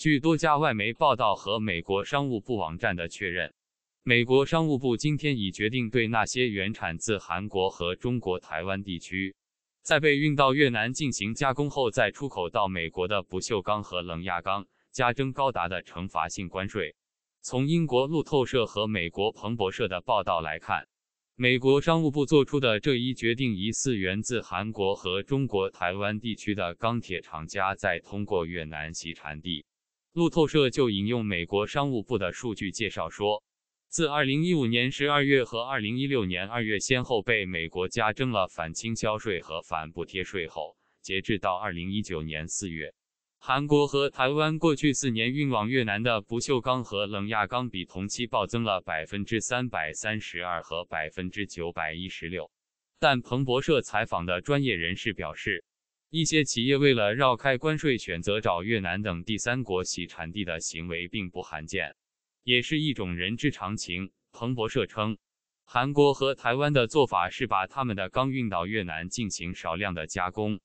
据多家外媒报道和美国商务部网站的确认，美国商务部今天已决定对那些原产自韩国和中国台湾地区，在被运到越南进行加工后再出口到美国的不锈钢和冷轧钢加征高达的惩罚性关税。从英国路透社和美国彭博社的报道来看，美国商务部做出的这一决定疑似源自韩国和中国台湾地区的钢铁厂家在通过越南洗产地。路透社就引用美国商务部的数据介绍说，自2015年12月和2016年2月先后被美国加征了反倾销税和反补贴税后，截至到2019年4月，韩国和台湾过去四年运往越南的不锈钢和冷轧钢比同期暴增了332%和916%。但彭博社采访的专业人士表示。一些企业为了绕开关税，选择找越南等第三国洗产地的行为并不罕见，也是一种人之常情。彭博社称，韩国和台湾的做法是把他们的钢运到越南进行少量的加工，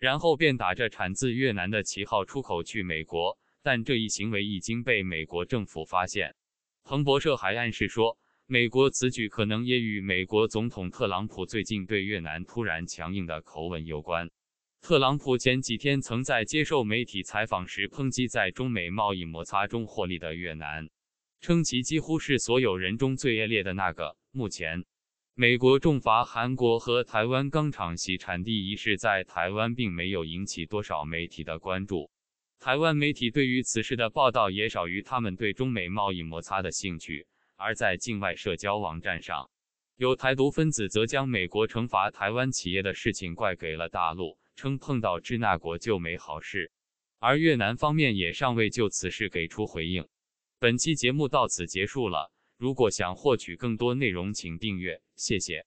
然后便打着产自越南的旗号出口去美国。但这一行为已经被美国政府发现。彭博社还暗示说，美国此举可能也与美国总统特朗普最近对越南突然强硬的口吻有关。特朗普前几天曾在接受媒体采访时抨击在中美贸易摩擦中获利的越南，称其几乎是所有人中最恶劣的那个。目前，美国重罚韩国和台湾钢厂洗产地一事在台湾并没有引起多少媒体的关注，台湾媒体对于此事的报道也少于他们对中美贸易摩擦的兴趣。而在境外社交网站上，有台独分子则将美国惩罚台湾企业的事情怪给了大陆。称碰到支那国就没好事，而越南方面也尚未就此事给出回应。本期节目到此结束了，如果想获取更多内容，请订阅，谢谢。